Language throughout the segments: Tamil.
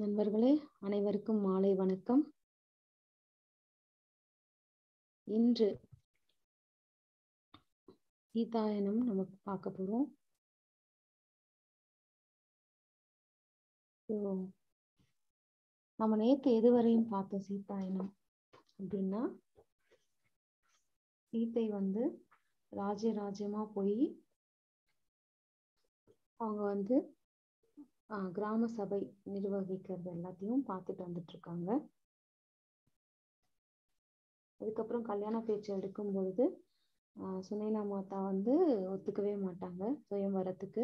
நண்பர்களே அனைவருக்கும் மாலை வணக்கம் இன்று சீதாயனம் நமக்கு பார்க்க போறோம் நம்ம நேத்து எதுவரையும் பார்த்தோம் சீதாயனம் அப்படின்னா சீத்தை வந்து ராஜ்ய ராஜ்யமா போய் அவங்க வந்து கிராம சபை நிர்வகிக்கிறது எல்லாத்தையும் பார்த்துட்டு வந்துட்டு இருக்காங்க அதுக்கப்புறம் கல்யாண பேச்சு எடுக்கும் பொழுது சுனைனா மாதா வந்து ஒத்துக்கவே மாட்டாங்க சுயம் வரத்துக்கு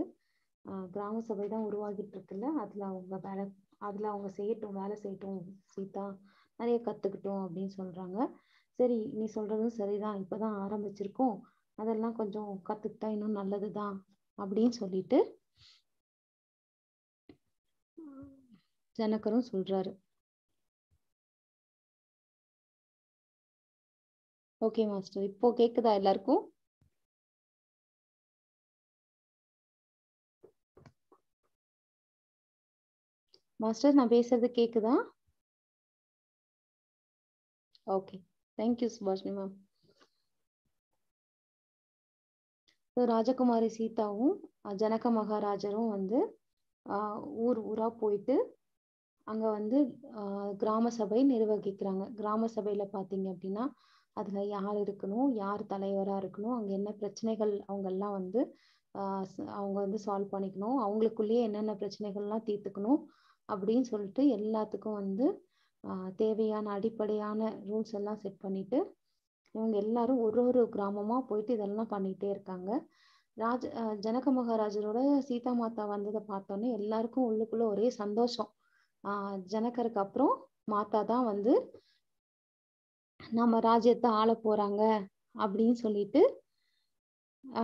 கிராம சபை தான் உருவாகிட்டு இருக்குல்ல அதுல அவங்க வேலை அதுல அவங்க செய்யட்டும் வேலை செய்யட்டும் சீதா நிறைய கத்துக்கிட்டோம் அப்படின்னு சொல்றாங்க சரி நீ சொல்றதும் சரிதான் இப்பதான் ஆரம்பிச்சிருக்கோம் அதெல்லாம் கொஞ்சம் கத்துக்கிட்டா இன்னும் நல்லதுதான் அப்படின்னு சொல்லிட்டு ஜனகரும் சொல்றாரு ஓகே மாஸ்டர் இப்போ கேக்குதா எல்லாருக்கும் மாஸ்டர் நான் பேசுறது கேக்குதா okay thank you Subashini ma'am so ராஜகுமாரி சீதாவும் ஜனக மகாராஜரும் வந்து ஊர் ஊரா போயிட்டு அங்கே வந்து கிராம சபை நிர்வகிக்கிறாங்க கிராம சபையில் பாத்தீங்க அப்படின்னா அதில் யார் இருக்கணும் யார் தலைவராக இருக்கணும் அங்கே என்ன பிரச்சனைகள் அவங்கெல்லாம் வந்து அவங்க வந்து சால்வ் பண்ணிக்கணும் அவங்களுக்குள்ளேயே என்னென்ன பிரச்சனைகள்லாம் தீர்த்துக்கணும் அப்படின்னு சொல்லிட்டு எல்லாத்துக்கும் வந்து தேவையான அடிப்படையான ரூல்ஸ் எல்லாம் செட் பண்ணிட்டு இவங்க எல்லாரும் ஒரு ஒரு கிராமமாக போயிட்டு இதெல்லாம் பண்ணிகிட்டே இருக்காங்க ராஜ ஜனக மகாராஜரோட சீதா மாதா வந்ததை பார்த்தோன்னே எல்லாருக்கும் உள்ளுக்குள்ள ஒரே சந்தோஷம் ஜனகருக்கு அப்புறம் மாதா தான் வந்து நம்ம ராஜ்யத்தை ஆள போறாங்க அப்படின்னு சொல்லிட்டு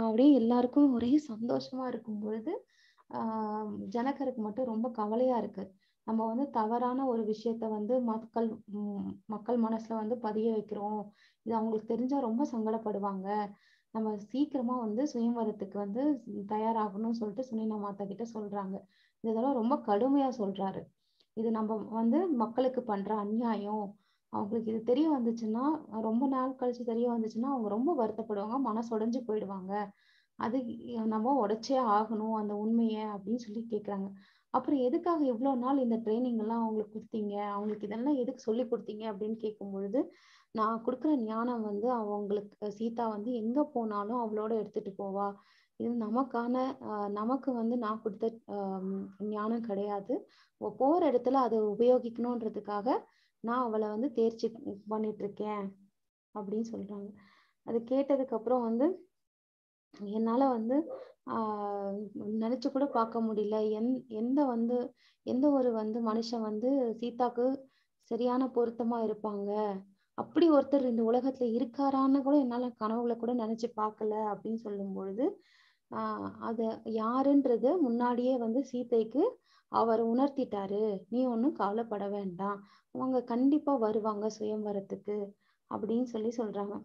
அப்படியே எல்லாருக்கும் ஒரே சந்தோஷமா இருக்கும் பொழுது ஆஹ் ஜனகருக்கு மட்டும் ரொம்ப கவலையா இருக்கு நம்ம வந்து தவறான ஒரு விஷயத்த வந்து மக்கள் மக்கள் மனசுல வந்து பதிய வைக்கிறோம் இது அவங்களுக்கு தெரிஞ்சா ரொம்ப சங்கடப்படுவாங்க நம்ம சீக்கிரமா வந்து சுயம்பரத்துக்கு வந்து தயாராகணும்னு சொல்லிட்டு சுனினா மாதா கிட்ட சொல்றாங்க இதெல்லாம் ரொம்ப கடுமையா சொல்றாரு இது நம்ம வந்து மக்களுக்கு பண்ற அநியாயம் அவங்களுக்கு இது தெரிய வந்துச்சுன்னா ரொம்ப நாள் கழிச்சு தெரிய வந்துச்சுன்னா அவங்க ரொம்ப வருத்தப்படுவாங்க உடைஞ்சு போயிடுவாங்க அது நம்ம உடைச்சே ஆகணும் அந்த உண்மையை அப்படின்னு சொல்லி கேட்குறாங்க அப்புறம் எதுக்காக இவ்வளோ நாள் இந்த ட்ரைனிங் எல்லாம் அவங்களுக்கு கொடுத்தீங்க அவங்களுக்கு இதெல்லாம் எதுக்கு சொல்லி கொடுத்தீங்க அப்படின்னு கேட்கும் பொழுது நான் கொடுக்குற ஞானம் வந்து அவங்களுக்கு சீதா வந்து எங்க போனாலும் அவளோட எடுத்துட்டு போவா இது நமக்கான நமக்கு வந்து நான் கொடுத்த ஞானம் கிடையாது போகிற இடத்துல அதை உபயோகிக்கணுன்றதுக்காக நான் அவளை வந்து தேர்ச்சி பண்ணிட்டு இருக்கேன் அப்படின்னு சொல்றாங்க அது கேட்டதுக்கு அப்புறம் வந்து என்னால வந்து ஆஹ் நினைச்சு கூட பார்க்க முடியல எந் எந்த வந்து எந்த ஒரு வந்து மனுஷன் வந்து சீதாக்கு சரியான பொருத்தமா இருப்பாங்க அப்படி ஒருத்தர் இந்த உலகத்துல இருக்காரான்னு கூட என்னால கனவுல கூட நினைச்சு பார்க்கல அப்படின்னு சொல்லும் பொழுது ஆஹ் அத யாருன்றத முன்னாடியே வந்து சீதைக்கு அவர் உணர்த்திட்டாரு நீ ஒன்னும் கவலைப்பட வேண்டாம் அவங்க கண்டிப்பா வருவாங்க வரத்துக்கு அப்படின்னு சொல்லி சொல்றாங்க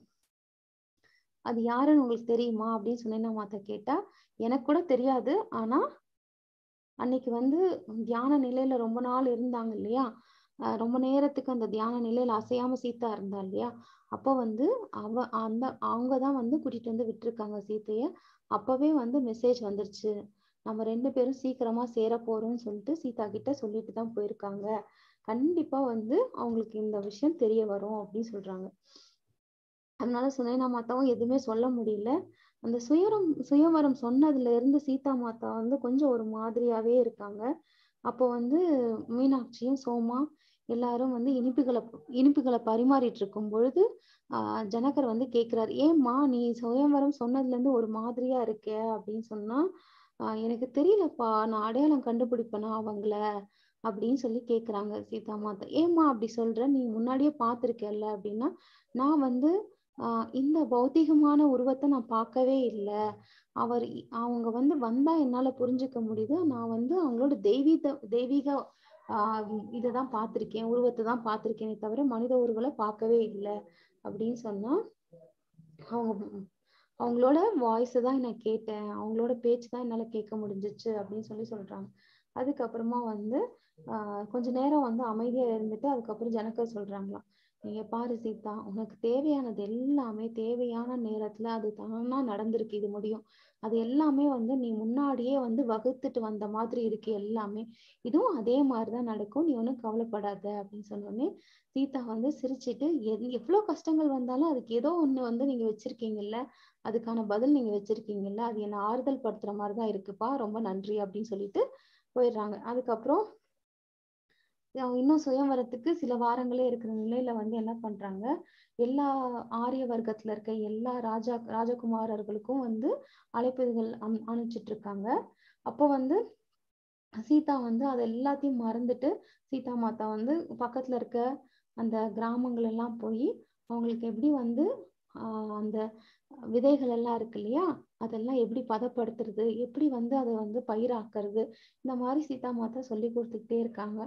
அது யாருன்னு உங்களுக்கு தெரியுமா அப்படின்னு சுனைனா மாதா கேட்டா எனக்கு கூட தெரியாது ஆனா அன்னைக்கு வந்து தியான நிலையில ரொம்ப நாள் இருந்தாங்க இல்லையா ரொம்ப நேரத்துக்கு அந்த தியான நிலையில அசையாம சீத்தா இருந்தா இல்லையா அப்போ வந்து அவ அந்த அவங்க தான் வந்து கூட்டிட்டு வந்து விட்டுருக்காங்க சீத்தைய அப்பவே வந்து மெசேஜ் வந்துருச்சு நம்ம ரெண்டு பேரும் சீக்கிரமா சேர போறோம்னு சொல்லிட்டு சீதா கிட்ட சொல்லிட்டு தான் போயிருக்காங்க கண்டிப்பா வந்து அவங்களுக்கு இந்த விஷயம் தெரிய வரும் அப்படின்னு சொல்றாங்க அதனால சுனைனா மாத்தாவும் எதுவுமே சொல்ல முடியல அந்த சுயரம் சுயவரம் சொன்னதுல இருந்து சீதா மாதா வந்து கொஞ்சம் ஒரு மாதிரியாவே இருக்காங்க அப்போ வந்து மீனாட்சியும் சோமா எல்லாரும் வந்து இனிப்புகளை இனிப்புகளை பரிமாறிட்டு இருக்கும் பொழுது ஆஹ் ஜனகர் வந்து கேக்குறாரு ஏம்மா நீ சுயம்வரம் சொன்னதுல இருந்து ஒரு மாதிரியா இருக்க அப்படின்னு சொன்னா ஆஹ் எனக்கு தெரியலப்பா நான் அடையாளம் கண்டுபிடிப்பேனா அவங்கள அப்படின்னு சொல்லி கேக்குறாங்க சீதா மாதா ஏம்மா அப்படி சொல்ற நீ முன்னாடியே பார்த்துருக்கல அப்படின்னா நான் வந்து ஆஹ் இந்த பௌத்திகமான உருவத்தை நான் பார்க்கவே இல்லை அவர் அவங்க வந்து வந்தா என்னால புரிஞ்சுக்க முடியுது நான் வந்து அவங்களோட தெய்வீத தெய்வீக ஆஹ் இதை தான் பார்த்திருக்கேன் உருவத்தை தான் பார்த்திருக்கேனே தவிர மனித உருவலை பார்க்கவே இல்லை அப்படின்னு சொன்னா அவங்க அவங்களோட வாய்ஸை தான் நான் கேட்டேன் அவங்களோட பேச்சு தான் என்னால் கேட்க முடிஞ்சிச்சு அப்படின்னு சொல்லி சொல்கிறாங்க அதுக்கப்புறமா வந்து கொஞ்ச நேரம் வந்து அமைதியாக இருந்துட்டு அதுக்கப்புறம் ஜனக்க சொல்கிறாங்களாம் நீங்க பாரு சீதா உனக்கு தேவையானது எல்லாமே தேவையான நேரத்துல அது தானா நடந்திருக்கு இது முடியும் அது எல்லாமே வந்து நீ முன்னாடியே வந்து வகுத்துட்டு வந்த மாதிரி இருக்கு எல்லாமே இதுவும் அதே மாதிரிதான் நடக்கும் நீ ஒன்றும் கவலைப்படாத அப்படின்னு சொன்னோடனே சீதா வந்து சிரிச்சிட்டு எவ்வளவு கஷ்டங்கள் வந்தாலும் அதுக்கு ஏதோ ஒண்ணு வந்து நீங்க வச்சிருக்கீங்கல்ல அதுக்கான பதில் நீங்க வச்சிருக்கீங்கல்ல அது என்ன ஆறுதல் படுத்துற மாதிரிதான் இருக்குப்பா ரொம்ப நன்றி அப்படின்னு சொல்லிட்டு போயிடுறாங்க அதுக்கப்புறம் இன்னும் சுயம் வரத்துக்கு சில வாரங்களே இருக்கிற நிலையில வந்து என்ன பண்றாங்க எல்லா ஆரிய வர்க்கத்துல இருக்க எல்லா ராஜா ராஜகுமாரர்களுக்கும் வந்து அழைப்புகள் அம் அனுப்பிச்சிட்டு இருக்காங்க அப்போ வந்து சீதா வந்து அது எல்லாத்தையும் மறந்துட்டு சீதா மாதா வந்து பக்கத்துல இருக்க அந்த கிராமங்கள் எல்லாம் போய் அவங்களுக்கு எப்படி வந்து ஆஹ் அந்த விதைகள் எல்லாம் இருக்கு இல்லையா அதெல்லாம் எப்படி பதப்படுத்துறது எப்படி வந்து அதை வந்து பயிராக்குறது இந்த மாதிரி சீதா மாதா சொல்லி கொடுத்துக்கிட்டே இருக்காங்க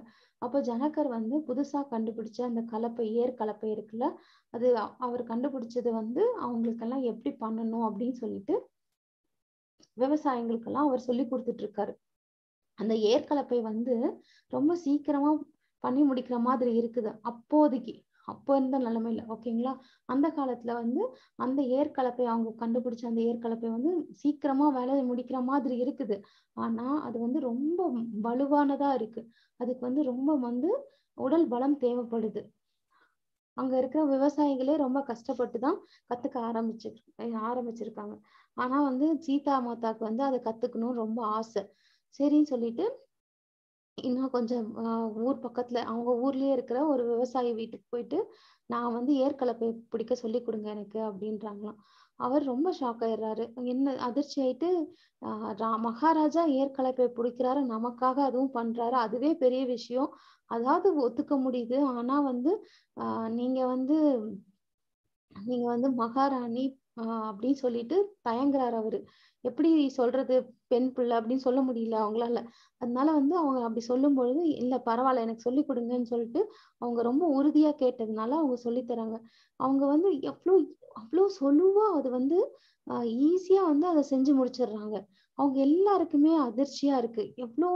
அப்போ ஜனகர் வந்து புதுசா கண்டுபிடிச்ச அந்த கலப்பை ஏர் கலப்பை இருக்குல்ல அது அவர் கண்டுபிடிச்சது வந்து அவங்களுக்கெல்லாம் எப்படி பண்ணணும் அப்படின்னு சொல்லிட்டு விவசாயிகளுக்கெல்லாம் அவர் சொல்லி கொடுத்துட்டு இருக்காரு அந்த ஏர் கலப்பை வந்து ரொம்ப சீக்கிரமா பண்ணி முடிக்கிற மாதிரி இருக்குது அப்போதைக்கு அப்போ இருந்த நிலைமையில ஓகேங்களா அந்த காலத்துல வந்து அந்த ஏற்கலப்பை அவங்க கண்டுபிடிச்ச அந்த ஏற்கலப்பை வந்து சீக்கிரமா வேலையை முடிக்கிற மாதிரி இருக்குது ஆனா அது வந்து ரொம்ப வலுவானதா இருக்கு அதுக்கு வந்து ரொம்ப வந்து உடல் பலம் தேவைப்படுது அங்க இருக்கிற விவசாயிகளே ரொம்ப கஷ்டப்பட்டு தான் கத்துக்க ஆரம்பிச்சு ஆரம்பிச்சிருக்காங்க ஆனா வந்து சீதா மாதாக்கு வந்து அதை கத்துக்கணும்னு ரொம்ப ஆசை சரின்னு சொல்லிட்டு இன்னும் கொஞ்சம் ஊர் பக்கத்துல அவங்க ஊர்லயே இருக்கிற ஒரு விவசாயி வீட்டுக்கு போயிட்டு நான் வந்து ஏற்களப்பை பிடிக்க சொல்லி கொடுங்க எனக்கு அப்படின்றாங்களாம் அவர் ரொம்ப ஷாக் ஆயிடுறாரு என்ன அதிர்ச்சி ஆயிட்டு மகாராஜா ஏற்களப்பை பிடிக்கிறாரு நமக்காக அதுவும் பண்றாரு அதுவே பெரிய விஷயம் அதாவது ஒத்துக்க முடியுது ஆனா வந்து ஆஹ் நீங்க வந்து நீங்க வந்து மகாராணி ஆஹ் அப்படின்னு சொல்லிட்டு தயங்குறாரு அவரு எப்படி சொல்றது பெண் பிள்ளை அப்படின்னு சொல்ல முடியல அவங்களால அதனால வந்து அவங்க அப்படி சொல்லும் பொழுது இல்ல பரவாயில்ல எனக்கு சொல்லி கொடுங்கன்னு சொல்லிட்டு அவங்க ரொம்ப உறுதியா கேட்டதுனால அவங்க சொல்லித்தராங்க அவங்க வந்து எவ்வளோ அவ்வளோ சொல்லுவா அது வந்து ஈஸியா வந்து அதை செஞ்சு முடிச்சிடுறாங்க அவங்க எல்லாருக்குமே அதிர்ச்சியா இருக்கு எவ்வளோ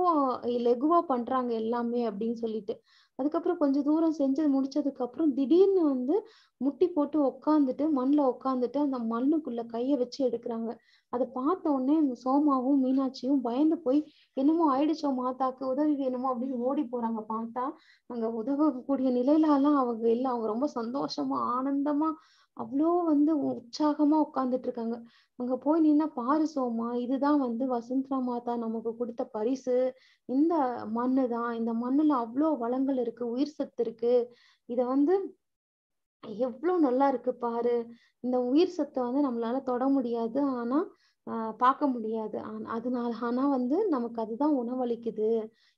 லெகுவா பண்றாங்க எல்லாமே அப்படின்னு சொல்லிட்டு அதுக்கப்புறம் கொஞ்ச தூரம் செஞ்சு முடிச்சதுக்கு அப்புறம் திடீர்னு வந்து முட்டி போட்டு உக்காந்துட்டு மண்ணில் உக்காந்துட்டு அந்த மண்ணுக்குள்ள கையை வச்சு எடுக்கிறாங்க அதை பார்த்த உடனே சோமாவும் மீனாட்சியும் பயந்து போய் என்னமோ ஆயிடுச்சோ மாதாக்கு உதவி வேணுமோ அப்படின்னு ஓடி போறாங்க பார்த்தா அங்க உதவக்கூடிய நிலையிலலாம் அவங்க இல்லை அவங்க ரொம்ப சந்தோஷமா ஆனந்தமா அவ்வளோ வந்து உற்சாகமா உட்கார்ந்துட்டு இருக்காங்க அங்க போய் நின்னா பாரு சோமா இதுதான் வந்து வசுந்தரா மாதா நமக்கு கொடுத்த பரிசு இந்த மண்ணு தான் இந்த மண்ணுல அவ்வளோ வளங்கள் இருக்கு உயிர் சத்து இருக்கு இத வந்து எவ்ளோ நல்லா இருக்கு பாரு இந்த உயிர் சத்தை வந்து நம்மளால தொட முடியாது ஆனா ஆஹ் பார்க்க முடியாது அதனால ஆனா வந்து நமக்கு அதுதான் உணவளிக்குது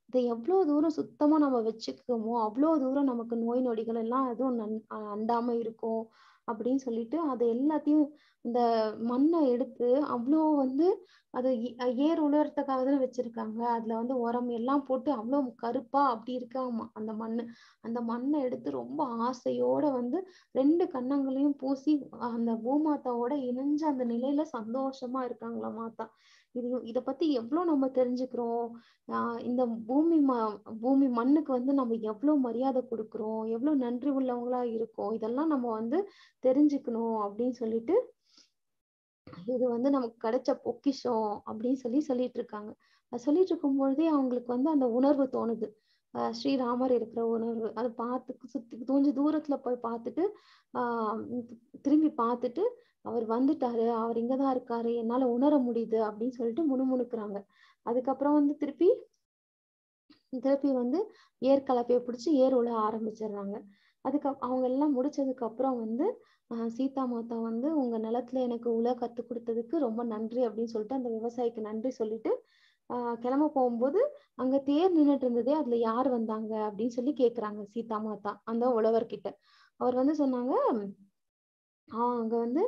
இதை எவ்வளவு தூரம் சுத்தமா நம்ம வச்சுக்கிறோமோ அவ்வளவு தூரம் நமக்கு நோய் நொடிகள் எல்லாம் எதுவும் நன் அண்டாம இருக்கும் அப்படின்னு சொல்லிட்டு அது எல்லாத்தையும் இந்த மண்ணை எடுத்து அவ்வளோ வந்து அது ஏர் உலர்த்தக்காக தான் வச்சிருக்காங்க அதுல வந்து உரம் எல்லாம் போட்டு அவ்வளோ கருப்பா அப்படி இருக்காமா அந்த மண் அந்த மண்ணை எடுத்து ரொம்ப ஆசையோட வந்து ரெண்டு கண்ணங்களையும் பூசி அந்த பூமாத்தாவோட இணைஞ்சு அந்த நிலையில சந்தோஷமா இருக்காங்களா மாத்தா இது இத பத்தி எவ்வளவு நம்ம தெரிஞ்சுக்கிறோம் ஆஹ் இந்த பூமி ம பூமி மண்ணுக்கு வந்து நம்ம எவ்வளவு மரியாதை கொடுக்கிறோம் எவ்வளவு நன்றி உள்ளவங்களா இருக்கோம் இதெல்லாம் நம்ம வந்து தெரிஞ்சுக்கணும் அப்படின்னு சொல்லிட்டு இது வந்து நமக்கு கிடைச்ச பொக்கிஷம் அப்படின்னு சொல்லி சொல்லிட்டு இருக்காங்க சொல்லிட்டு இருக்கும் பொழுதே அவங்களுக்கு வந்து அந்த உணர்வு தோணுது ஸ்ரீராமர் இருக்கிற உணர்வு அதை பார்த்து சுத்தி தூஞ்சு தூரத்துல போய் பார்த்துட்டு ஆஹ் திரும்பி பார்த்துட்டு அவர் வந்துட்டாரு அவர் இங்கதான் இருக்காரு என்னால உணர முடியுது அப்படின்னு சொல்லிட்டு முணுமுணுக்குறாங்க அதுக்கப்புறம் வந்து திருப்பி திருப்பி வந்து ஏர் கலப்பையை பிடிச்சி ஏர் உழ ஆரம்பிச்சிடுறாங்க அதுக்கு அவங்க எல்லாம் முடிச்சதுக்கு அப்புறம் வந்து சீதா மாதா வந்து உங்க நிலத்துல எனக்கு உல கத்து கொடுத்ததுக்கு ரொம்ப நன்றி அப்படின்னு சொல்லிட்டு அந்த விவசாயிக்கு நன்றி சொல்லிட்டு கிளம்ப போகும்போது அங்க தேர் நின்றுட்டு இருந்ததே அதுல யார் வந்தாங்க அப்படின்னு சொல்லி கேக்குறாங்க சீதா மாதா அந்த உழவர்கிட்ட அவர் வந்து சொன்னாங்க ஆஹ் அங்க வந்து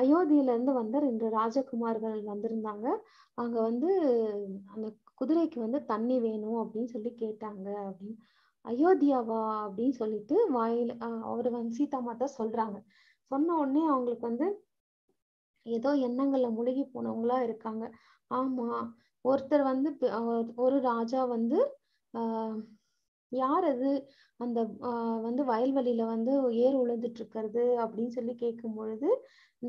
அயோத்தியில இருந்து வந்த ரெண்டு ராஜகுமார்கள் வந்திருந்தாங்க அங்க வந்து அந்த குதிரைக்கு வந்து தண்ணி வேணும் அப்படின்னு சொல்லி கேட்டாங்க அப்படின்னு அயோத்தியாவா அப்படின்னு சொல்லிட்டு வாயில அவர் வந்து சீதா மாதா சொல்றாங்க சொன்ன உடனே அவங்களுக்கு வந்து ஏதோ எண்ணங்கள்ல முழுகி போனவங்களா இருக்காங்க ஆமா ஒருத்தர் வந்து ஒரு ராஜா வந்து ஆஹ் யார் அது அந்த வந்து வயல்வெளியில வந்து ஏர் உழுதுட்டு இருக்கிறது அப்படின்னு சொல்லி கேட்கும் பொழுது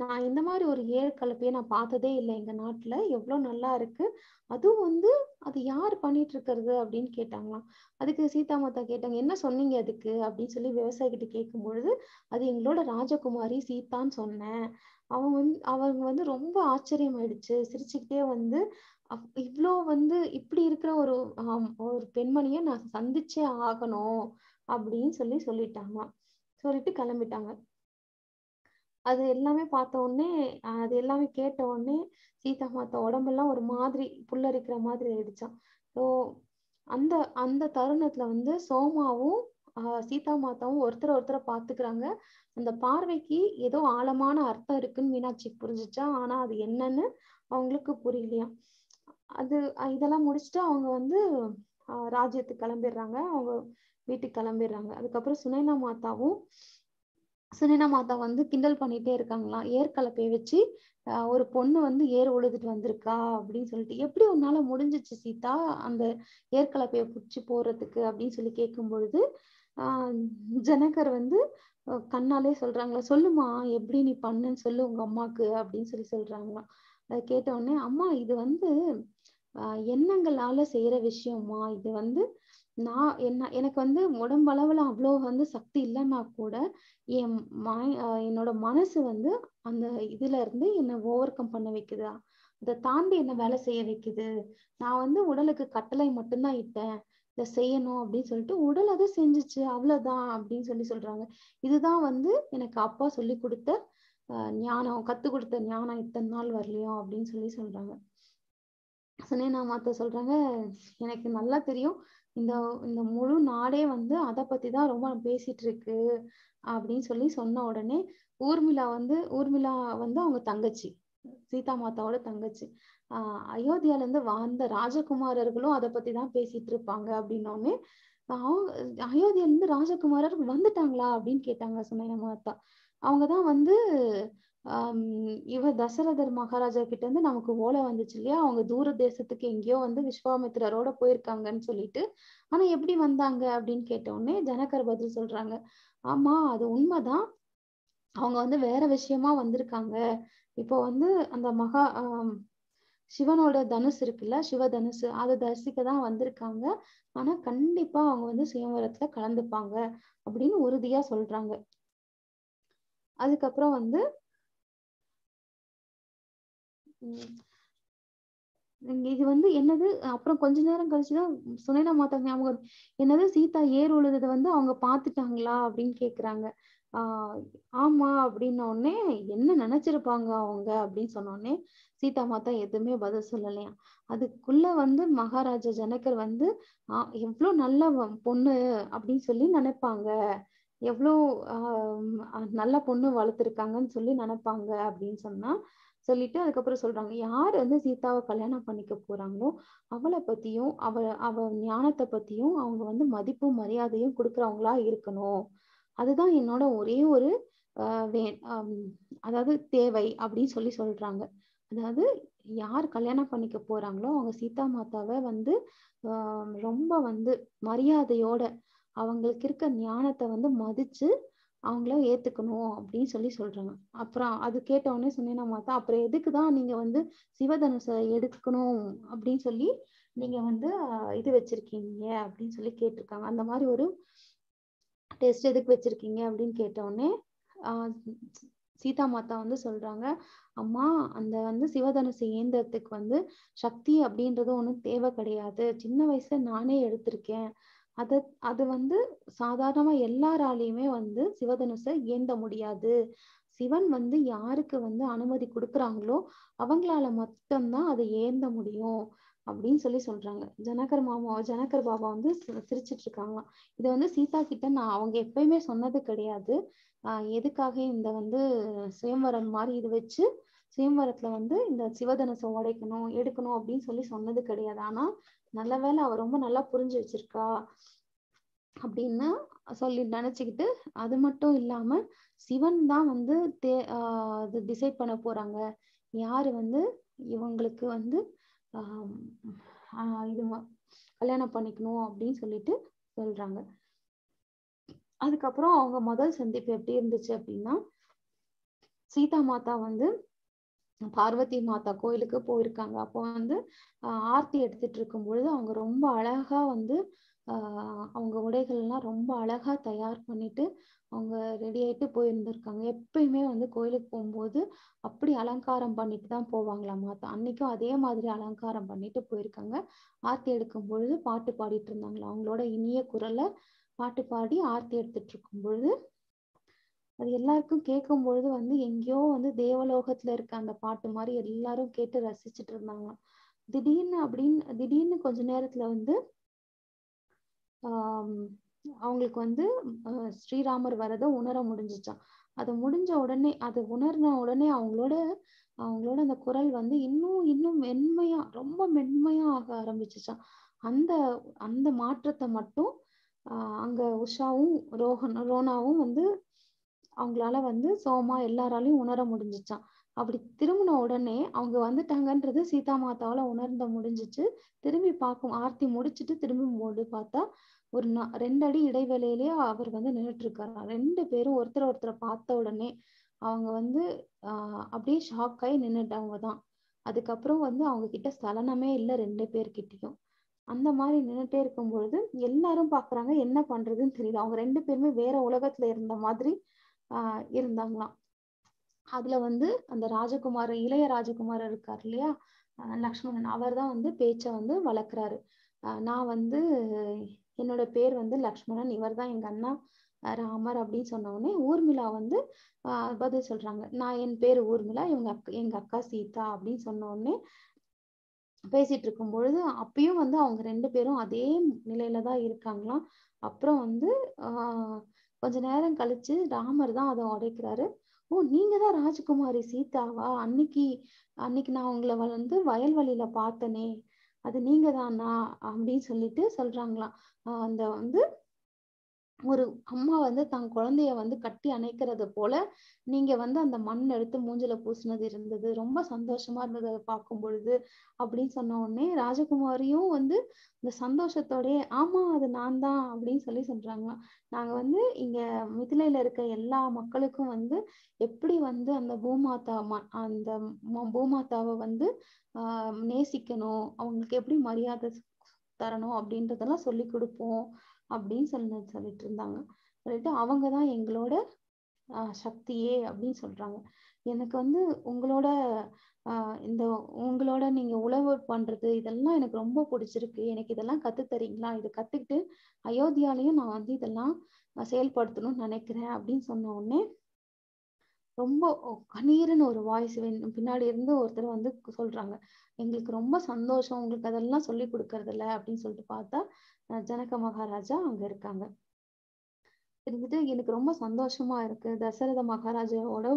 நான் இந்த மாதிரி ஒரு ஏர் கலப்பையை நான் பார்த்ததே இல்லை எங்க நாட்டுல எவ்வளவு நல்லா இருக்கு அதுவும் வந்து அது யார் பண்ணிட்டு இருக்கிறது அப்படின்னு கேட்டாங்களாம் அதுக்கு சீதா மாதா கேட்டாங்க என்ன சொன்னீங்க அதுக்கு அப்படின்னு சொல்லி விவசாயிகிட்ட கேட்கும் பொழுது அது எங்களோட ராஜகுமாரி சீதான்னு சொன்னேன் அவன் வந்து அவங்க வந்து ரொம்ப ஆச்சரியம் ஆயிடுச்சு சிரிச்சுக்கிட்டே வந்து இவ்வளோ வந்து இப்படி இருக்கிற ஒரு ஒரு பெண்மணியை நான் சந்திச்சே ஆகணும் அப்படின்னு சொல்லி சொல்லிட்டாங்க சொல்லிட்டு கிளம்பிட்டாங்க அது எல்லாமே பார்த்த உடனே அது எல்லாமே கேட்ட உடனே சீதா மாதா உடம்பெல்லாம் ஒரு மாதிரி புல்லரிக்கிற மாதிரி ஆயிடுச்சான் ஸோ அந்த அந்த தருணத்துல வந்து சோமாவும் சீதா மாதாவும் ஒருத்தர ஒருத்தரை பாத்துக்கிறாங்க அந்த பார்வைக்கு ஏதோ ஆழமான அர்த்தம் இருக்குன்னு மீனாட்சி புரிஞ்சிச்சா ஆனா அது என்னன்னு அவங்களுக்கு புரியலையாம் அது இதெல்லாம் முடிச்சுட்டு அவங்க வந்து ராஜ்யத்துக்கு கிளம்பிடுறாங்க அவங்க வீட்டுக்கு கிளம்பிடுறாங்க அதுக்கப்புறம் சுனைனா மாதாவும் சுனைனா மாதா வந்து கிண்டல் பண்ணிட்டே இருக்காங்களாம் ஏர் கலப்பையை வச்சு ஒரு பொண்ணு வந்து ஏர் உழுதுட்டு வந்திருக்கா அப்படின்னு சொல்லிட்டு எப்படி உன்னால முடிஞ்சிச்சு சீதா அந்த ஏர் கலப்பையை பிடிச்சி போறதுக்கு அப்படின்னு சொல்லி கேட்கும் பொழுது ஜனகர் வந்து கண்ணாலே சொல்றாங்களா சொல்லுமா எப்படி நீ பண்ணுன்னு சொல்லு உங்க அம்மாக்கு அப்படின்னு சொல்லி சொல்றாங்களாம் அதை கேட்ட உடனே அம்மா இது வந்து எண்ணங்களால செய்யற விஷயமா இது வந்து நான் என்ன எனக்கு வந்து உடம்பளவுல அவ்வளோ வந்து சக்தி இல்லைன்னா கூட என் என்னோட மனசு வந்து அந்த இதுல இருந்து என்னை ஓவர் கம் பண்ண வைக்குதா அதை தாண்டி என்ன வேலை செய்ய வைக்குது நான் வந்து உடலுக்கு கட்டளை மட்டும்தான் இட்டேன் இதை செய்யணும் அப்படின்னு சொல்லிட்டு உடல் அதை செஞ்சுச்சு அவ்வளவுதான் அப்படின்னு சொல்லி சொல்றாங்க இதுதான் வந்து எனக்கு அப்பா சொல்லி கொடுத்த ஞானம் கத்து கொடுத்த ஞானம் இத்தனை நாள் வரலையோ அப்படின்னு சொல்லி சொல்றாங்க சுனேனா மாத்த சொல்றாங்க எனக்கு நல்லா தெரியும் இந்த இந்த முழு நாடே வந்து அதை பத்தி தான் ரொம்ப பேசிட்டு இருக்கு அப்படின்னு சொல்லி சொன்ன உடனே ஊர்மிளா வந்து ஊர்மிளா வந்து அவங்க தங்கச்சி சீதா மாதாவோட தங்கச்சி ஆஹ் அயோத்தியால இருந்து வாழ்ந்த ராஜகுமாரர்களும் அதை பத்தி தான் பேசிட்டு இருப்பாங்க அப்படின்னோடனே அவங்க அயோத்தியில இருந்து ராஜகுமாரர் வந்துட்டாங்களா அப்படின்னு கேட்டாங்க சுனேனா மாத்தா அவங்கதான் வந்து இவர் தசரதர் மகாராஜா கிட்ட இருந்து நமக்கு ஓலை வந்துச்சு இல்லையா அவங்க தூர தேசத்துக்கு எங்கேயோ வந்து விஸ்வாமித்திரரோட போயிருக்காங்கன்னு சொல்லிட்டு ஆனா எப்படி வந்தாங்க அப்படின்னு உடனே ஜனகர் பதில் சொல்றாங்க ஆமா அது உண்மைதான் அவங்க வந்து வேற விஷயமா வந்திருக்காங்க இப்போ வந்து அந்த மகா சிவனோட தனுசு இருக்குல்ல சிவ தனுசு அதை தரிசிக்க தான் வந்திருக்காங்க ஆனா கண்டிப்பா அவங்க வந்து சுயம்பரத்துல கலந்துப்பாங்க அப்படின்னு உறுதியா சொல்றாங்க அதுக்கப்புறம் வந்து இது வந்து என்னது அப்புறம் கொஞ்ச நேரம் கழிச்சுதான் சுனைனா மாதா ஞாபகம் என்னது சீதா ஏர் உழுதத வந்து அவங்க பாத்துட்டாங்களா அப்படின்னு கேக்குறாங்க ஆஹ் ஆமா அப்படின்ன உடனே என்ன நினைச்சிருப்பாங்க அவங்க அப்படின்னு சொன்ன உடனே சீதா மாதா எதுவுமே பதில் சொல்லலையா அதுக்குள்ள வந்து மகாராஜா ஜனகர் வந்து ஆஹ் எவ்வளவு நல்ல பொண்ணு அப்படின்னு சொல்லி நினைப்பாங்க ஆஹ் நல்ல பொண்ணு வளர்த்துருக்காங்கன்னு சொல்லி நினைப்பாங்க அப்படின்னு சொன்னா சொல்லிட்டு அதுக்கப்புறம் சொல்றாங்க யார் வந்து சீதாவை கல்யாணம் பண்ணிக்க போறாங்களோ அவளை பத்தியும் அவ அவ ஞானத்தை பத்தியும் அவங்க வந்து மதிப்பும் மரியாதையும் கொடுக்குறவங்களா இருக்கணும் அதுதான் என்னோட ஒரே ஒரு வே அதாவது தேவை அப்படின்னு சொல்லி சொல்றாங்க அதாவது யார் கல்யாணம் பண்ணிக்க போறாங்களோ அவங்க சீதா மாதாவை வந்து ரொம்ப வந்து மரியாதையோட அவங்களுக்கு இருக்க ஞானத்தை வந்து மதிச்சு அவங்களும் ஏத்துக்கணும் அப்படின்னு சொல்லி சொல்றாங்க அப்புறம் அது கேட்டவுடனே சொன்னேன்னா மாத்தா அப்புறம் எதுக்கு தான் நீங்க வந்து சிவதனுச எடுக்கணும் அப்படின்னு சொல்லி நீங்க வந்து இது வச்சிருக்கீங்க அப்படின்னு சொல்லி கேட்டிருக்காங்க அந்த மாதிரி ஒரு டெஸ்ட் எதுக்கு வச்சிருக்கீங்க அப்படின்னு கேட்டவுடனே சீதா மாதா வந்து சொல்றாங்க அம்மா அந்த வந்து சிவதனுசு இயந்திரத்துக்கு வந்து சக்தி அப்படின்றது ஒண்ணும் தேவை கிடையாது சின்ன வயசுல நானே எடுத்திருக்கேன் அதை அது வந்து சாதாரணமா எல்லாராலையுமே வந்து சிவதனுசை ஏந்த முடியாது சிவன் வந்து யாருக்கு வந்து அனுமதி கொடுக்குறாங்களோ அவங்களால மட்டும்தான் அதை ஏந்த முடியும் அப்படின்னு சொல்லி சொல்றாங்க ஜனகர் மாமா ஜனகர் பாபா வந்து சிரிச்சிட்டு இருக்காங்களாம் இதை வந்து சீதா கிட்ட நான் அவங்க எப்பயுமே சொன்னது கிடையாது ஆஹ் எதுக்காக இந்த வந்து சுயம்பரம் மாதிரி இது வச்சு சுயம்பரத்துல வந்து இந்த சிவதனசை உடைக்கணும் எடுக்கணும் அப்படின்னு சொல்லி சொன்னது கிடையாது ஆனா நல்ல வேலை அவ ரொம்ப நல்லா புரிஞ்சு வச்சிருக்கா அப்படின்னு சொல்லி நினைச்சுக்கிட்டு அது மட்டும் இல்லாம சிவன் தான் வந்து தே இது டிசைட் பண்ண போறாங்க யாரு வந்து இவங்களுக்கு வந்து இது கல்யாணம் பண்ணிக்கணும் அப்படின்னு சொல்லிட்டு சொல்றாங்க அதுக்கப்புறம் அவங்க முதல் சந்திப்பு எப்படி இருந்துச்சு அப்படின்னா சீதா மாதா வந்து பார்வதி மாதா கோயிலுக்கு போயிருக்காங்க அப்போ வந்து ஆர்த்தி எடுத்துட்டு இருக்கும் பொழுது அவங்க ரொம்ப அழகா வந்து அவங்க உடைகள்லாம் ரொம்ப அழகா தயார் பண்ணிட்டு அவங்க ரெடி ஆயிட்டு போயிருந்திருக்காங்க எப்பயுமே வந்து கோயிலுக்கு போகும்போது அப்படி அலங்காரம் பண்ணிட்டு தான் போவாங்களா மாத்தா அன்னைக்கும் அதே மாதிரி அலங்காரம் பண்ணிட்டு போயிருக்காங்க ஆர்த்தி எடுக்கும் பொழுது பாட்டு பாடிட்டு இருந்தாங்களா அவங்களோட இனிய குரல்ல பாட்டு பாடி ஆர்த்தி எடுத்துட்டு இருக்கும் பொழுது அது எல்லாருக்கும் கேட்கும் பொழுது வந்து எங்கேயோ வந்து தேவலோகத்துல இருக்க அந்த பாட்டு மாதிரி எல்லாரும் கேட்டு ரசிச்சுட்டு இருந்தாங்க திடீர்னு அப்படின்னு திடீர்னு கொஞ்ச நேரத்துல வந்து ஆஹ் அவங்களுக்கு வந்து ஸ்ரீராமர் வரதை உணர முடிஞ்சிச்சான் அது முடிஞ்ச உடனே அது உணர்ந்த உடனே அவங்களோட அவங்களோட அந்த குரல் வந்து இன்னும் இன்னும் மென்மையா ரொம்ப மென்மையா ஆக ஆரம்பிச்சிச்சான் அந்த அந்த மாற்றத்தை மட்டும் அங்க உஷாவும் ரோஹன் ரோனாவும் வந்து அவங்களால வந்து சோமா எல்லாராலையும் உணர முடிஞ்சிச்சான் அப்படி திரும்பின உடனே அவங்க வந்துட்டாங்கன்றது சீதா மாதாவால உணர்ந்த முடிஞ்சிச்சு திரும்பி பார்க்கும் ஆர்த்தி முடிச்சிட்டு திரும்பி போது பார்த்தா ஒரு ரெண்டு அடி இடைவெளியிலே அவர் வந்து நின்றுட்டு இருக்காரு ரெண்டு பேரும் ஒருத்தர் ஒருத்தரை பார்த்த உடனே அவங்க வந்து ஆஹ் அப்படியே ஷாக் ஆகி நின்றுட்டவங்க தான் அதுக்கப்புறம் வந்து அவங்க கிட்ட சலனமே இல்லை ரெண்டு பேர்கிட்டயும் அந்த மாதிரி நின்றுட்டே இருக்கும் பொழுது எல்லாரும் பாக்குறாங்க என்ன பண்றதுன்னு தெரியல அவங்க ரெண்டு பேருமே வேற உலகத்துல இருந்த மாதிரி ஆஹ் இருந்தாங்களாம் அதுல வந்து அந்த ராஜகுமார் இளைய ராஜகுமாரர் இருக்கார் இல்லையா லக்ஷ்மணன் அவர் தான் வந்து பேச்ச வந்து வளர்க்குறாரு நான் வந்து என்னோட பேர் வந்து லக்ஷ்மணன் இவர் தான் எங்க அண்ணா ராமர் அப்படின்னு சொன்ன உடனே ஊர்மிளா வந்து பதில் சொல்றாங்க நான் என் பேர் ஊர்மிளா இவங்க அக் எங்க அக்கா சீதா அப்படின்னு சொன்ன உடனே பேசிட்டு இருக்கும் பொழுது அப்பயும் வந்து அவங்க ரெண்டு பேரும் அதே நிலையில தான் இருக்காங்களாம் அப்புறம் வந்து ஆஹ் கொஞ்ச நேரம் கழிச்சு ராமர் தான் அதை உடைக்கிறாரு ஓ நீங்க தான் ராஜகுமாரி சீதாவா அன்னைக்கு அன்னைக்கு நான் உங்களை வந்து வயல்வெளியில பார்த்தனே அது நீங்க தானா அப்படின்னு சொல்லிட்டு சொல்றாங்களாம் அந்த வந்து ஒரு அம்மா வந்து தன் குழந்தைய வந்து கட்டி அணைக்கிறது போல நீங்க வந்து அந்த மண் எடுத்து மூஞ்சில பூசினது இருந்தது ரொம்ப சந்தோஷமா இருந்தது அதை பார்க்கும் பொழுது அப்படின்னு சொன்ன உடனே ராஜகுமாரியும் வந்து இந்த சந்தோஷத்தோடய ஆமா அது நான் தான் அப்படின்னு சொல்லி சொல்றாங்க நாங்க வந்து இங்க மிதிலையில இருக்க எல்லா மக்களுக்கும் வந்து எப்படி வந்து அந்த பூமாதா அந்த பூமாதாவை வந்து ஆஹ் நேசிக்கணும் அவங்களுக்கு எப்படி மரியாதை தரணும் அப்படின்றதெல்லாம் சொல்லி கொடுப்போம் அப்படின்னு சொல்லி சொல்லிட்டு இருந்தாங்க சொல்லிட்டு அவங்க தான் எங்களோட சக்தியே அப்படின்னு சொல்றாங்க எனக்கு வந்து உங்களோட இந்த உங்களோட நீங்க உழவு பண்றது இதெல்லாம் எனக்கு ரொம்ப பிடிச்சிருக்கு எனக்கு இதெல்லாம் கத்து தரீங்களா இதை கத்துக்கிட்டு அயோத்தியாலையும் நான் வந்து இதெல்லாம் செயல்படுத்தணும்னு நினைக்கிறேன் அப்படின்னு சொன்ன உடனே ரொம்ப கணீர்னு ஒரு வாய்ஸ் பின்னாடி இருந்து ஒருத்தர் வந்து சொல்றாங்க எங்களுக்கு ரொம்ப சந்தோஷம் உங்களுக்கு அதெல்லாம் சொல்லி கொடுக்கறது இல்ல அப்படின்னு சொல்லிட்டு பார்த்தா ஜனக மகாராஜா அங்க இருக்காங்க இருந்துட்டு எனக்கு ரொம்ப சந்தோஷமா இருக்கு தசரத மகாராஜாவோட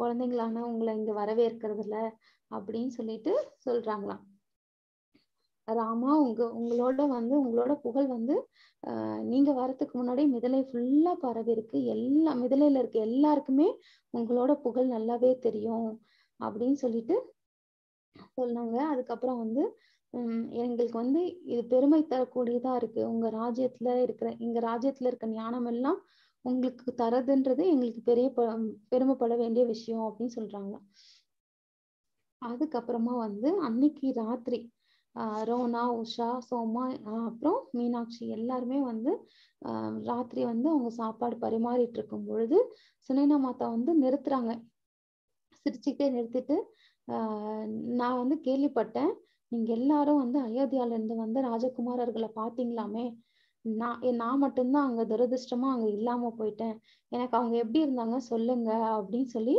குழந்தைங்களான உங்களை இங்க வரவேற்கிறது இல்ல அப்படின்னு சொல்லிட்டு சொல்றாங்களாம் ராமா உங்க உங்களோட வந்து உங்களோட புகழ் வந்து நீங்க வரத்துக்கு முன்னாடி மிதலை ஃபுல்லா பரவி இருக்கு எல்லா மிதலையில இருக்க எல்லாருக்குமே உங்களோட புகழ் நல்லாவே தெரியும் அப்படின்னு சொல்லிட்டு சொன்னாங்க அதுக்கப்புறம் வந்து உம் எங்களுக்கு வந்து இது பெருமை தரக்கூடியதா இருக்கு உங்க ராஜ்யத்துல இருக்கிற எங்க ராஜ்யத்துல இருக்க ஞானம் எல்லாம் உங்களுக்கு தரதுன்றது எங்களுக்கு பெரிய பெருமைப்பட வேண்டிய விஷயம் அப்படின்னு சொல்றாங்க அதுக்கப்புறமா வந்து அன்னைக்கு ராத்திரி ரோனா உஷா சோமா அப்புறம் மீனாட்சி எல்லாருமே வந்து ராத்திரி வந்து அவங்க சாப்பாடு பரிமாறிட்டு இருக்கும் பொழுது சுனைனா மாதா வந்து நிறுத்துறாங்க சிரிச்சுக்கிட்டே நிறுத்திட்டு நான் வந்து கேள்விப்பட்டேன் நீங்க எல்லாரும் வந்து அயோத்தியால இருந்து வந்து ராஜகுமாரர்களை பாத்தீங்களாமே நான் நான் மட்டும்தான் அங்க துரதிருஷ்டமா அங்க இல்லாம போயிட்டேன் எனக்கு அவங்க எப்படி இருந்தாங்க சொல்லுங்க அப்படின்னு சொல்லி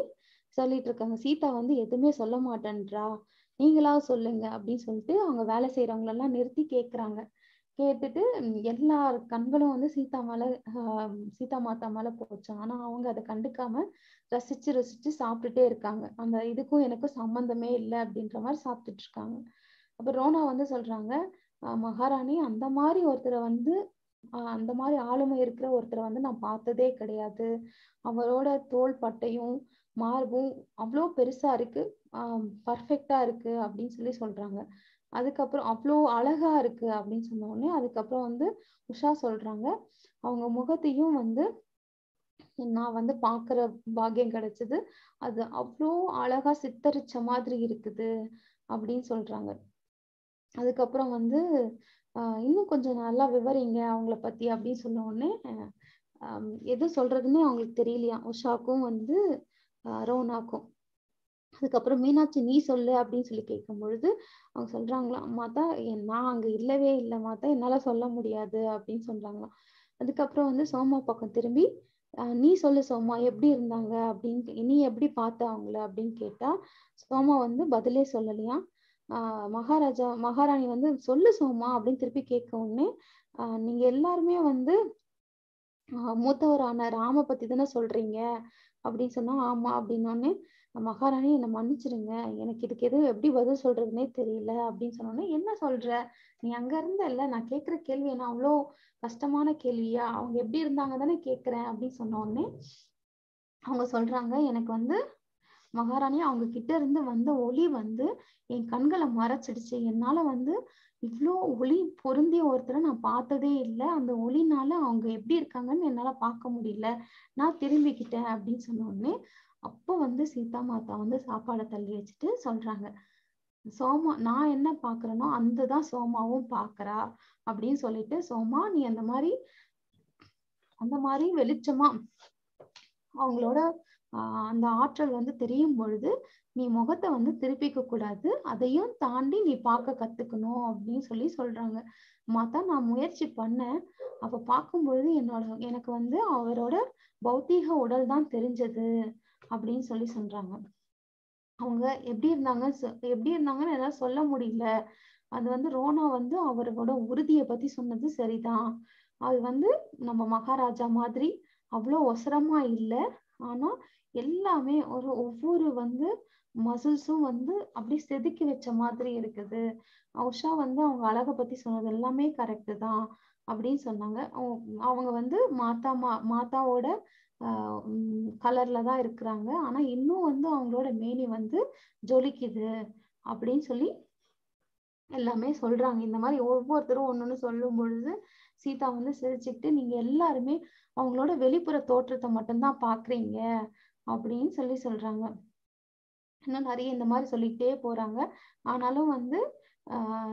சொல்லிட்டு இருக்காங்க சீதா வந்து எதுவுமே சொல்ல மாட்டேன்றா நீங்களா சொல்லுங்க அப்படின்னு சொல்லிட்டு அவங்க வேலை செய்யறவங்களெல்லாம் நிறுத்தி கேட்குறாங்க கேட்டுட்டு எல்லா கண்களும் வந்து சீதா ஆஹ் சீதா மாதா மேலே போச்சு ஆனா அவங்க அதை கண்டுக்காம ரசிச்சு ரசிச்சு சாப்பிட்டுட்டே இருக்காங்க அந்த இதுக்கும் எனக்கும் சம்பந்தமே இல்லை அப்படின்ற மாதிரி சாப்பிட்டுட்டு இருக்காங்க அப்ப ரோனா வந்து சொல்றாங்க மகாராணி அந்த மாதிரி ஒருத்தரை வந்து அந்த மாதிரி ஆளுமை இருக்கிற ஒருத்தரை வந்து நான் பார்த்ததே கிடையாது அவரோட தோள் பட்டையும் மார்பும் அவ்வளோ பெருசா இருக்கு பர்ஃபெக்டா இருக்கு அப்படின்னு சொல்லி சொல்றாங்க அதுக்கப்புறம் அவ்வளோ அழகா இருக்கு அப்படின்னு சொன்ன உடனே அதுக்கப்புறம் வந்து உஷா சொல்றாங்க அவங்க முகத்தையும் வந்து நான் வந்து பாக்குற பாக்கியம் கிடைச்சது அது அவ்வளோ அழகா சித்தரிச்ச மாதிரி இருக்குது அப்படின்னு சொல்றாங்க அதுக்கப்புறம் வந்து இன்னும் கொஞ்சம் நல்லா விவரிங்க அவங்கள பத்தி அப்படின்னு சொன்ன உடனே எது சொல்றதுன்னு அவங்களுக்கு தெரியலையா உஷாக்கும் வந்து ஆகும் அதுக்கப்புறம் மீனாட்சி நீ சொல்லு அப்படின்னு சொல்லி கேட்கும் பொழுது அவங்க சொல்றாங்களாம் மாதா நான் அங்க இல்லவே இல்லை மாதா என்னால சொல்ல முடியாது அப்படின்னு சொல்றாங்களாம் அதுக்கப்புறம் வந்து சோமா பக்கம் திரும்பி நீ சொல்லு சோமா எப்படி இருந்தாங்க அப்படின்னு நீ எப்படி பார்த்த அவங்கள அப்படின்னு கேட்டா சோமா வந்து பதிலே சொல்லலையா ஆஹ் மகாராஜா மகாராணி வந்து சொல்லு சோமா அப்படின்னு திருப்பி கேட்க உடனே ஆஹ் நீங்க எல்லாருமே வந்து மூத்தவரான ராம பத்தி தானே சொல்றீங்க அப்படின்னு சொன்னா ஆமா அப்படின்னோடனே மகாராணி என்னை மன்னிச்சிருங்க எனக்கு இதுக்கு எது எப்படி பதில் சொல்றதுன்னே தெரியல அப்படின்னு சொன்னோன்னே என்ன சொல்ற நீ அங்க இல்ல நான் கேட்கிற கேள்வி என்ன அவ்வளோ கஷ்டமான கேள்வியா அவங்க எப்படி இருந்தாங்க தானே கேட்கிறேன் அப்படின்னு சொன்ன உடனே அவங்க சொல்றாங்க எனக்கு வந்து மகாராணி அவங்க கிட்ட இருந்து வந்த ஒளி வந்து என் கண்களை மறைச்சிடுச்சு என்னால வந்து இவ்வளோ ஒளி பொருந்திய ஒருத்தரை நான் பார்த்ததே இல்லை அந்த ஒளினால அவங்க எப்படி இருக்காங்கன்னு என்னால பார்க்க முடியல நான் திரும்பிக்கிட்டேன் அப்படின்னு சொன்ன உடனே அப்போ வந்து சீதா மாதா வந்து சாப்பாடை தள்ளி வச்சுட்டு சொல்றாங்க சோமா நான் என்ன பாக்குறனோ அந்த தான் சோமாவும் பாக்குறா அப்படின்னு சொல்லிட்டு சோமா நீ அந்த மாதிரி அந்த மாதிரி வெளிச்சமா அவங்களோட அந்த ஆற்றல் வந்து தெரியும் பொழுது நீ முகத்தை வந்து திருப்பிக்க கூடாது அதையும் தாண்டி நீ பார்க்க கத்துக்கணும் அப்படின்னு சொல்லி சொல்றாங்க மாத்தா நான் முயற்சி பண்ணேன் அப்ப பார்க்கும்பொழுது பொழுது என்னோட எனக்கு வந்து அவரோட பௌத்தீக உடல் தான் தெரிஞ்சது அப்படின்னு சொல்லி சொல்றாங்க அவங்க எப்படி இருந்தாங்க எப்படி இருந்தாங்கன்னு என்னால சொல்ல முடியல அது வந்து ரோனா வந்து அவரோட உறுதியை பத்தி சொன்னது சரிதான் அது வந்து நம்ம மகாராஜா மாதிரி அவ்வளோ ஒசரமா இல்லை ஆனா எல்லாமே ஒரு ஒவ்வொரு வந்து மசில்ஸும் வந்து அப்படி செதுக்கி வச்ச மாதிரி இருக்குது அவுஷா வந்து அவங்க அழகை பத்தி சொன்னது எல்லாமே கரெக்டு தான் அப்படின்னு சொன்னாங்க அவங்க வந்து மாத்தா மா மாதாவோட கலர்ல தான் இருக்கிறாங்க ஆனா இன்னும் வந்து அவங்களோட மேனி வந்து ஜொலிக்குது அப்படின்னு சொல்லி எல்லாமே சொல்றாங்க இந்த மாதிரி ஒவ்வொருத்தரும் ஒன்னொன்னு சொல்லும் பொழுது சீதா வந்து சிரிச்சுக்கிட்டு நீங்க எல்லாருமே அவங்களோட வெளிப்புற தோற்றத்தை மட்டும்தான் பாக்குறீங்க அப்படின்னு சொல்லி சொல்றாங்க இன்னும் நிறைய இந்த மாதிரி சொல்லிக்கிட்டே போறாங்க ஆனாலும் வந்து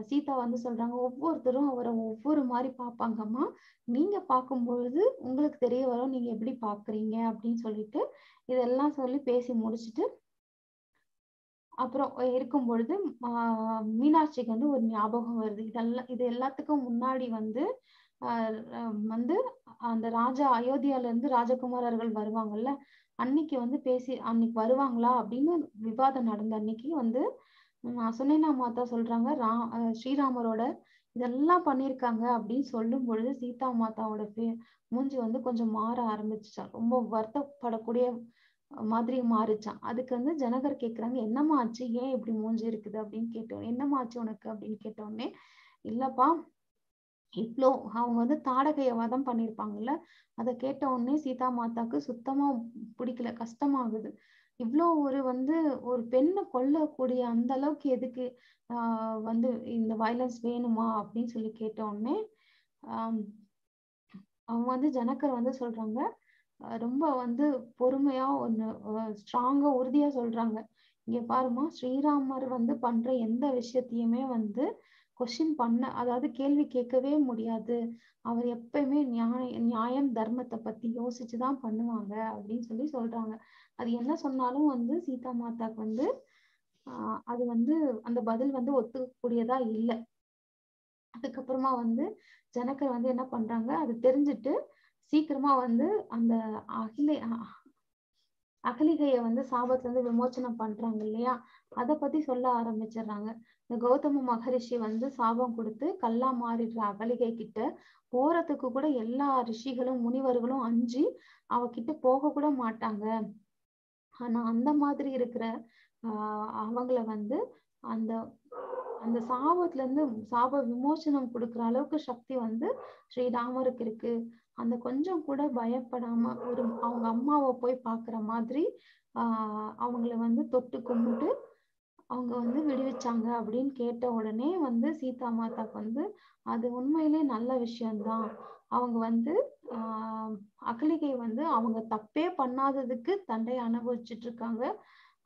சீதா வந்து சொல்றாங்க ஒவ்வொருத்தரும் அவரை ஒவ்வொரு மாதிரி பார்ப்பாங்கம்மா நீங்க பார்க்கும் பொழுது உங்களுக்கு தெரிய வரும் நீங்க எப்படி பாக்குறீங்க அப்படின்னு சொல்லிட்டு இதெல்லாம் சொல்லி பேசி முடிச்சுட்டு அப்புறம் இருக்கும் பொழுது மீனாட்சிக்கு வந்து ஒரு ஞாபகம் வருது இதெல்லாம் இது எல்லாத்துக்கும் முன்னாடி வந்து வந்து அந்த ராஜா அயோத்தியால இருந்து ராஜகுமாரர்கள் வருவாங்கல்ல அன்னைக்கு வந்து பேசி அன்னைக்கு வருவாங்களா அப்படின்னு விவாதம் நடந்த அன்னைக்கு வந்து சுனைனா மாதா சொல்றாங்க ரா ஸ்ரீராமரோட இதெல்லாம் பண்ணியிருக்காங்க அப்படின்னு சொல்லும் பொழுது சீதா மாதாவோட மூஞ்சி வந்து கொஞ்சம் மாற ஆரம்பிச்சுச்சான் ரொம்ப வருத்தப்படக்கூடிய மாதிரி மாறிச்சான் அதுக்கு வந்து ஜனகர் கேக்குறாங்க என்னம்மா ஆச்சு ஏன் இப்படி மூஞ்சி இருக்குது அப்படின்னு கேட்டோம் என்னம்மா ஆச்சு உனக்கு அப்படின்னு கேட்டோடனே இல்லப்பா இவ்வளோ அவங்க வந்து தாடகைய வதம் பண்ணியிருப்பாங்கல்ல அதை கேட்ட உடனே சீதா மாதாக்கு சுத்தமா பிடிக்கல கஷ்டமாகுது இவ்வளோ ஒரு வந்து ஒரு பெண்ணை கொல்லக்கூடிய அந்த அளவுக்கு எதுக்கு ஆஹ் வந்து இந்த வயலன்ஸ் வேணுமா அப்படின்னு சொல்லி கேட்ட உடனே ஆஹ் அவங்க வந்து ஜனக்கர் வந்து சொல்றாங்க ரொம்ப வந்து பொறுமையா ஒன்று ஸ்ட்ராங்கா உறுதியா சொல்றாங்க இங்க பாருமா ஸ்ரீராமர் வந்து பண்ற எந்த விஷயத்தையுமே வந்து கொஷின் பண்ண அதாவது கேள்வி கேட்கவே முடியாது அவர் எப்பயுமே நியாய நியாயம் தர்மத்தை பத்தி யோசிச்சுதான் பண்ணுவாங்க அப்படின்னு சொல்லி சொல்றாங்க அது என்ன சொன்னாலும் வந்து சீதா மாதாக்கு வந்து ஆஹ் அது வந்து அந்த பதில் வந்து ஒத்துக்கக்கூடியதா இல்லை அதுக்கப்புறமா வந்து ஜனகர் வந்து என்ன பண்றாங்க அது தெரிஞ்சுட்டு சீக்கிரமா வந்து அந்த அகிலே அகலிகைய வந்து சாபத்துல இருந்து விமோச்சனம் பண்றாங்க இல்லையா அத பத்தி சொல்ல ஆரம்பிச்சிடுறாங்க இந்த கௌதம மகரிஷி வந்து சாபம் கொடுத்து கல்லா மாறிடுற அகலிகை கிட்ட போறதுக்கு கூட எல்லா ரிஷிகளும் முனிவர்களும் அஞ்சு அவ கிட்ட போக கூட மாட்டாங்க ஆனா அந்த மாதிரி இருக்கிற ஆஹ் அவங்கள வந்து அந்த அந்த சாபத்துல இருந்து சாப விமோசனம் கொடுக்குற அளவுக்கு சக்தி வந்து ஸ்ரீராமருக்கு இருக்கு அந்த கொஞ்சம் கூட பயப்படாம ஒரு அவங்க அம்மாவை போய் பாக்குற மாதிரி ஆஹ் அவங்கள வந்து தொட்டு கும்பிட்டு அவங்க வந்து விடுவிச்சாங்க அப்படின்னு கேட்ட உடனே வந்து சீதா மாதாக்கு வந்து அது உண்மையிலே நல்ல விஷயம்தான் அவங்க வந்து ஆஹ் அகலிகை வந்து அவங்க தப்பே பண்ணாததுக்கு தண்டை அனுபவிச்சுட்டு இருக்காங்க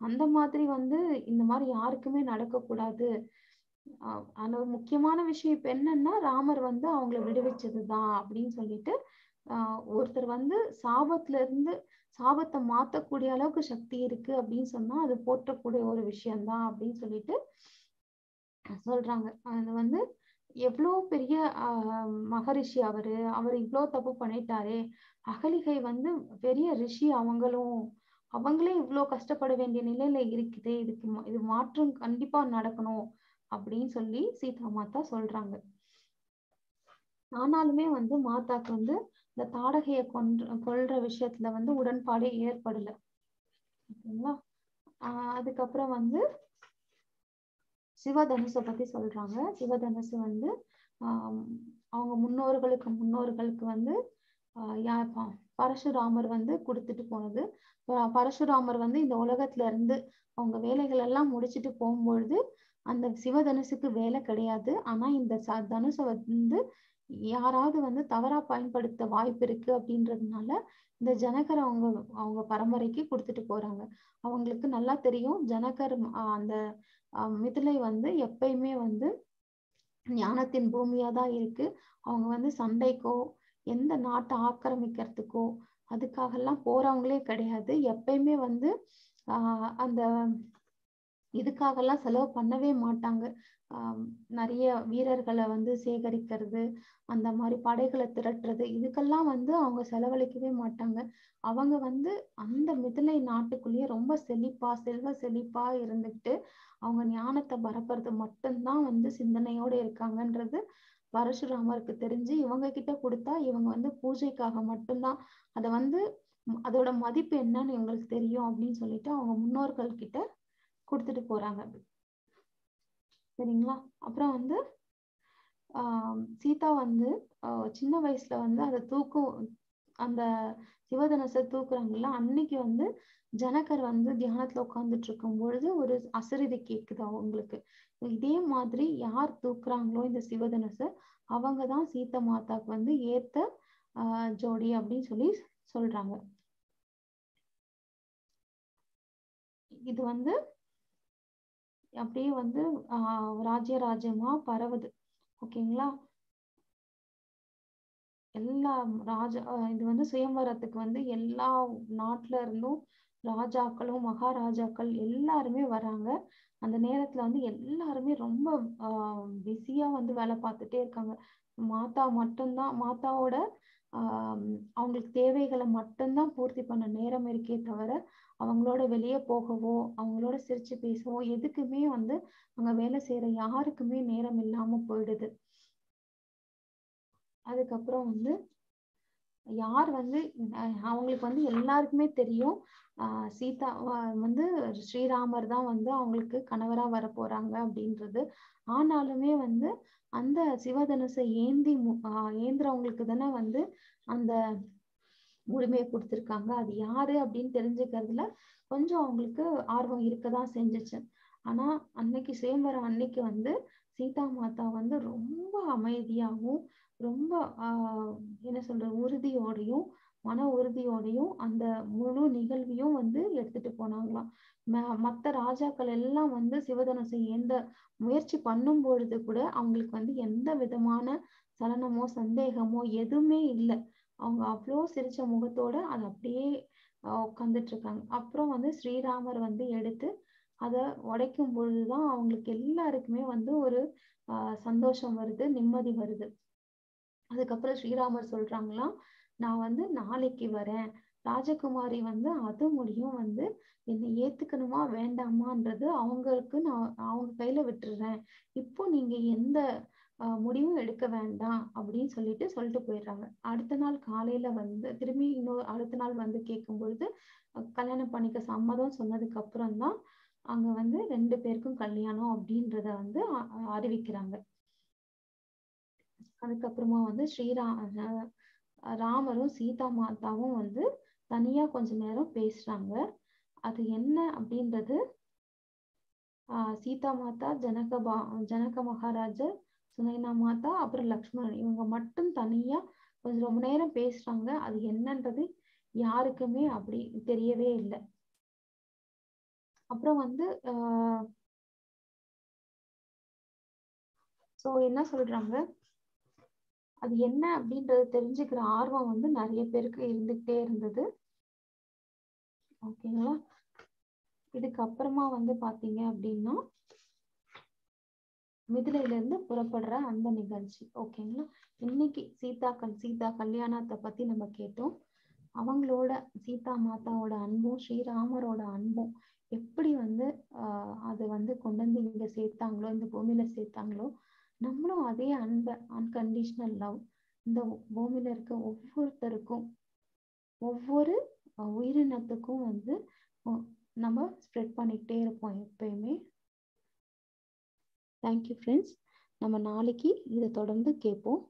அந்த மாதிரி வந்து இந்த மாதிரி யாருக்குமே நடக்கக்கூடாது ஆஹ் முக்கியமான விஷயம் இப்ப என்னன்னா ராமர் வந்து அவங்கள விடுவிச்சதுதான் அப்படின்னு சொல்லிட்டு ஒருத்தர் வந்து சாபத்துல இருந்து சாபத்தை மாத்தக்கூடிய அளவுக்கு சக்தி இருக்கு அப்படின்னு சொன்னா அது போற்றக்கூடிய ஒரு விஷயம்தான் அப்படின்னு சொல்லிட்டு சொல்றாங்க அது வந்து எவ்வளோ பெரிய மகரிஷி அவரு அவர் இவ்வளோ தப்பு பண்ணிட்டாரே அகலிகை வந்து பெரிய ரிஷி அவங்களும் அவங்களே இவ்வளோ கஷ்டப்பட வேண்டிய நிலையில இருக்குது இதுக்கு இது மாற்றம் கண்டிப்பா நடக்கணும் அப்படின்னு சொல்லி சீதா மாதா சொல்றாங்க ஆனாலுமே வந்து மாதாக்கு வந்து இந்த தாடகையை கொன்ற கொள்ற விஷயத்துல வந்து உடன்பாடு ஏற்படல ஓகேங்களா ஆஹ் அதுக்கப்புறம் வந்து சிவதனுசை பத்தி சொல்றாங்க சிவதனுசு வந்து ஆஹ் அவங்க முன்னோர்களுக்கு முன்னோர்களுக்கு வந்து ஆஹ் பரசுராமர் வந்து கொடுத்துட்டு போனது பரசுராமர் வந்து இந்த உலகத்துல இருந்து அவங்க வேலைகள் எல்லாம் முடிச்சுட்டு போகும்பொழுது அந்த சிவதனுசுக்கு வேலை கிடையாது ஆனா இந்த தனுசை வந்து யாராவது வந்து தவறா பயன்படுத்த வாய்ப்பு இருக்கு அப்படின்றதுனால இந்த ஜனகர் அவங்க அவங்க பரம்பரைக்கு கொடுத்துட்டு போறாங்க அவங்களுக்கு நல்லா தெரியும் ஜனகர் அந்த மிதிலை வந்து எப்பயுமே வந்து ஞானத்தின் பூமியா தான் இருக்கு அவங்க வந்து சண்டைக்கோ எந்த நாட்டை ஆக்கிரமிக்கிறதுக்கோ அதுக்காக எல்லாம் போறவங்களே கிடையாது எப்பயுமே வந்து ஆஹ் அந்த இதுக்காக எல்லாம் செலவு பண்ணவே மாட்டாங்க நிறைய வீரர்களை வந்து சேகரிக்கிறது அந்த மாதிரி படைகளை திரட்டுறது இதுக்கெல்லாம் வந்து அவங்க செலவழிக்கவே மாட்டாங்க அவங்க வந்து அந்த மிதிலை நாட்டுக்குள்ளேயே ரொம்ப செழிப்பா செல்வ செழிப்பா இருந்துட்டு அவங்க ஞானத்தை பரப்புறது மட்டும்தான் வந்து சிந்தனையோட இருக்காங்கன்றது பரசுராமருக்கு தெரிஞ்சு இவங்க கிட்ட கொடுத்தா இவங்க வந்து பூஜைக்காக மட்டும்தான் அதை வந்து அதோட மதிப்பு என்னன்னு இவங்களுக்கு தெரியும் அப்படின்னு சொல்லிட்டு அவங்க முன்னோர்கள் கிட்ட கொடுத்துட்டு போறாங்க சரிங்களா அப்புறம் வந்து சீதா வந்து சின்ன வயசுல வந்து அதை தூக்கம் அந்த சிவதனசை தூக்குறாங்கல்ல அன்னைக்கு வந்து ஜனகர் வந்து தியானத்துல உட்கார்ந்துட்டு இருக்கும் பொழுது ஒரு அசரிதி கேக்குது அவங்களுக்கு இதே மாதிரி யார் தூக்குறாங்களோ இந்த சிவதனசை அவங்கதான் சீத மாதாக்கு வந்து ஏத்த ஆஹ் ஜோடி அப்படின்னு சொல்லி சொல்றாங்க இது வந்து அப்படியே வந்து ராஜ்ய ராஜ்யமா பரவுது ஓகேங்களா எல்லா ராஜா இது வந்து சுயம்பரத்துக்கு வந்து எல்லா நாட்டுல இருந்தும் ராஜாக்களும் மகாராஜாக்கள் எல்லாருமே வராங்க அந்த நேரத்துல வந்து எல்லாருமே ரொம்ப பிஸியா வந்து வேலை பார்த்துட்டே இருக்காங்க மாதா மட்டும்தான் மாதாவோட ஆஹ் அவங்களுக்கு தேவைகளை மட்டும்தான் பூர்த்தி பண்ண நேரம் இருக்கே தவிர அவங்களோட வெளியே போகவோ அவங்களோட சிரிச்சு பேசவோ எதுக்குமே வந்து அங்க வேலை செய்யற யாருக்குமே நேரம் இல்லாம போயிடுது அதுக்கப்புறம் வந்து யார் வந்து அவங்களுக்கு வந்து எல்லாருக்குமே தெரியும் ஆஹ் சீதா வந்து ஸ்ரீராமர் தான் வந்து அவங்களுக்கு கணவரா வர போறாங்க அப்படின்றது ஆனாலுமே வந்து அந்த சிவதனுசை ஏந்தி ஏந்திரவங்களுக்கு தானே வந்து அந்த உரிமையை கொடுத்துருக்காங்க அது யாரு அப்படின்னு தெரிஞ்சுக்கிறதுல கொஞ்சம் அவங்களுக்கு ஆர்வம் இருக்கதான் செஞ்சுச்சு ஆனா அன்னைக்கு சுயம்பரம் அன்னைக்கு வந்து சீதா மாதா வந்து ரொம்ப அமைதியாகவும் ரொம்ப ஆஹ் என்ன சொல்ற உறுதியோடையும் மன உறுதியோடையும் அந்த முழு நிகழ்வையும் வந்து எடுத்துட்டு போனாங்களாம் மற்ற ராஜாக்கள் எல்லாம் வந்து சிவதனசை எந்த முயற்சி பண்ணும் பொழுது கூட அவங்களுக்கு வந்து எந்த விதமான சலனமோ சந்தேகமோ எதுவுமே இல்லை அவங்க அவ்வளோ சிரிச்ச முகத்தோட அது அப்படியே உட்காந்துட்டு இருக்காங்க அப்புறம் வந்து ஸ்ரீராமர் வந்து எடுத்து அதை உடைக்கும் பொழுதுதான் அவங்களுக்கு எல்லாருக்குமே வந்து ஒரு சந்தோஷம் வருது நிம்மதி வருது அதுக்கப்புறம் ஸ்ரீராமர் சொல்றாங்களாம் நான் வந்து நாளைக்கு வரேன் ராஜகுமாரி வந்து அது முடியும் வந்து என்னை ஏத்துக்கணுமா வேண்டாமான்றது அவங்களுக்கு நான் அவங்க கையில விட்டுறேன் இப்போ நீங்க எந்த முடிவும் எடுக்க வேண்டாம் அப்படின்னு சொல்லிட்டு சொல்லிட்டு போயிடுறாங்க அடுத்த நாள் காலையில வந்து திரும்பி இன்னொரு அடுத்த நாள் வந்து கேட்கும் பொழுது கல்யாணம் பண்ணிக்க சம்மதம் சொன்னதுக்கு அப்புறம் தான் அங்க வந்து ரெண்டு பேருக்கும் கல்யாணம் அப்படின்றத வந்து அறிவிக்கிறாங்க அதுக்கப்புறமா வந்து ஸ்ரீரா ராமரும் சீதா மாதாவும் வந்து தனியா கொஞ்ச நேரம் பேசுறாங்க அது என்ன அப்படின்றது ஆஹ் சீதா மாதா ஜனக பா ஜனக மகாராஜர் சுனைனா மாதா அப்புறம் லக்ஷ்மணன் இவங்க மட்டும் தனியா கொஞ்சம் ரொம்ப நேரம் பேசுறாங்க அது என்னன்றது யாருக்குமே அப்படி தெரியவே இல்லை அப்புறம் வந்து சோ ஸோ என்ன சொல்றாங்க அது என்ன அப்படின்றத தெரிஞ்சுக்கிற ஆர்வம் வந்து நிறைய பேருக்கு இருந்துகிட்டே இருந்தது ஓகேங்களா இதுக்கப்புறமா வந்து பாத்தீங்க அப்படின்னா மிதிலையில இருந்து புறப்படுற அந்த நிகழ்ச்சி ஓகேங்களா இன்னைக்கு சீதா கல் சீதா கல்யாணத்தை பத்தி நம்ம கேட்டோம் அவங்களோட சீதா மாதாவோட அன்பும் ஸ்ரீராமரோட அன்பும் எப்படி வந்து ஆஹ் அது வந்து கொண்டு வந்து இங்க சேர்த்தாங்களோ இந்த பூமியில சேர்த்தாங்களோ நம்மளும் அதே அன்பை அன்கண்டிஷனல் லவ் இந்த பூமியில இருக்க ஒவ்வொருத்தருக்கும் ஒவ்வொரு உயிரினத்துக்கும் வந்து நம்ம ஸ்ப்ரெட் பண்ணிக்கிட்டே இருப்போம் எப்பயுமே தேங்க்யூ ஃப்ரெண்ட்ஸ் நம்ம நாளைக்கு இதை தொடர்ந்து கேட்போம்